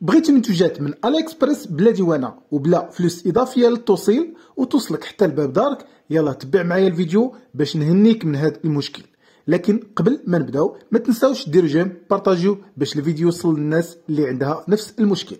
بغيتي منتوجات من اليكسبريس بلا ديوانه وبلا فلوس اضافيه للتوصيل وتوصلك حتى لباب دارك يلا تبع معايا الفيديو باش نهنيك من هذا المشكل لكن قبل ما نبداو ما تنساوش ديروا جيم بارطاجيو باش الفيديو يوصل للناس اللي عندها نفس المشكل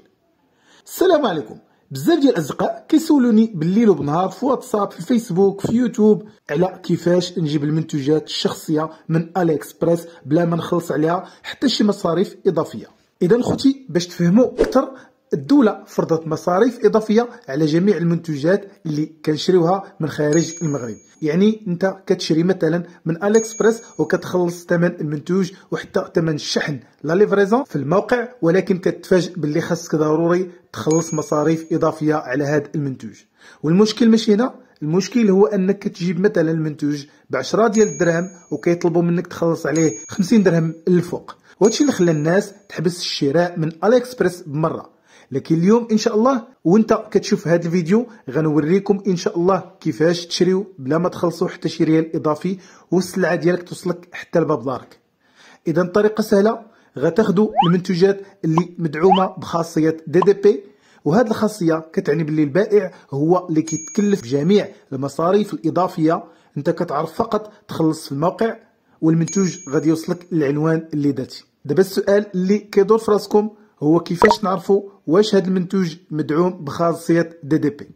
السلام عليكم بزاف ديال الاصدقاء كيسولوني بالليل وبالنهار في واتساب في فيسبوك في يوتيوب على كيفاش نجيب المنتوجات الشخصيه من اليكسبريس بلا ما نخلص عليها حتى شي مصاريف اضافيه اذا خوتي باش تفهموا اكثر الدوله فرضت مصاريف اضافيه على جميع المنتوجات اللي كنشريوها من خارج المغرب يعني انت كتشري مثلا من اليكسبريس وكتخلص ثمن المنتوج وحتى ثمن الشحن لا ليفريزون في الموقع ولكن كتفاجئ باللي خاصك ضروري تخلص مصاريف اضافيه على هذا المنتوج والمشكل ماشي هنا المشكل هو انك كتجيب مثلا المنتوج ب 10 ديال الدرهم وكيطلبوا منك تخلص عليه 50 درهم الفوق وهادشي اللي خلى الناس تحبس الشراء من اليكسبريس بمره لكن اليوم ان شاء الله وانت كتشوف هذا الفيديو غنوريكم ان شاء الله كيفاش تشريو بلا ما تخلصوا حتى شي ريال اضافي والسلعه ديالك توصلك حتى لباب دارك اذا طريقه سهله غتاخذوا المنتوجات اللي مدعومه بخاصيه دي دي بي وهذه الخاصيه كتعني باللي البائع هو اللي كيتكلف بجميع المصاريف الاضافيه انت كتعرف فقط تخلص في الموقع والمنتوج غادي يوصلك للعنوان اللي داتي دابا السؤال اللي كيدور في راسكم هو كيفاش نعرفوا واش هذا المنتوج مدعوم بخاصيه دي دي بي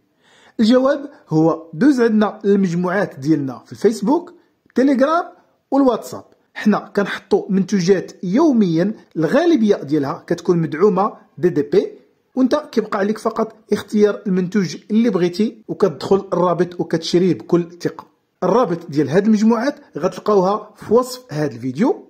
الجواب هو دوز عندنا المجموعات ديالنا في الفيسبوك تيليجرام والواتساب حنا كنحطوا منتوجات يوميا الغالبيه ديالها كتكون مدعومه دي دي بي وانت كيبقى عليك فقط اختيار المنتوج اللي بغيتي وكتدخل الرابط وكتشريه بكل ثقه الرابط ديال هاد المجموعات غتلقاوها في وصف هاد الفيديو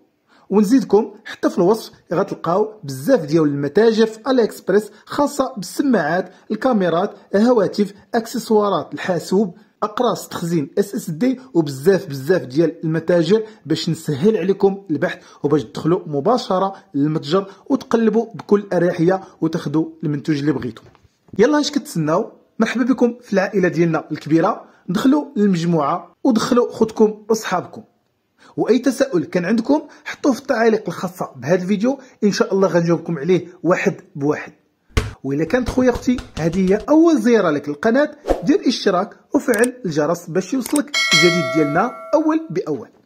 ونزيدكم حتى في الوصف غتلقاو بزاف ديال المتاجر في اكسبريس خاصه بالسماعات الكاميرات الهواتف اكسسوارات الحاسوب اقراص تخزين اس اس دي وبزاف بزاف ديال المتاجر باش نسهل عليكم البحث وباش تدخلوا مباشره للمتجر وتقلبوا بكل اريحيه وتاخذوا المنتوج اللي بغيتو يلا اش كتسناو مرحبا بكم في العائله ديالنا الكبيره دخلوا للمجموعه ودخلوا خوتكم واصحابكم واي تساؤل كان عندكم حطوه في التعاليق الخاصه بهذا الفيديو ان شاء الله غنجاوبكم عليه واحد بواحد وإذا كانت خويا اختي هذه هي اول زياره لك للقناه دير اشتراك وفعل الجرس باش يوصلك الجديد ديالنا اول باول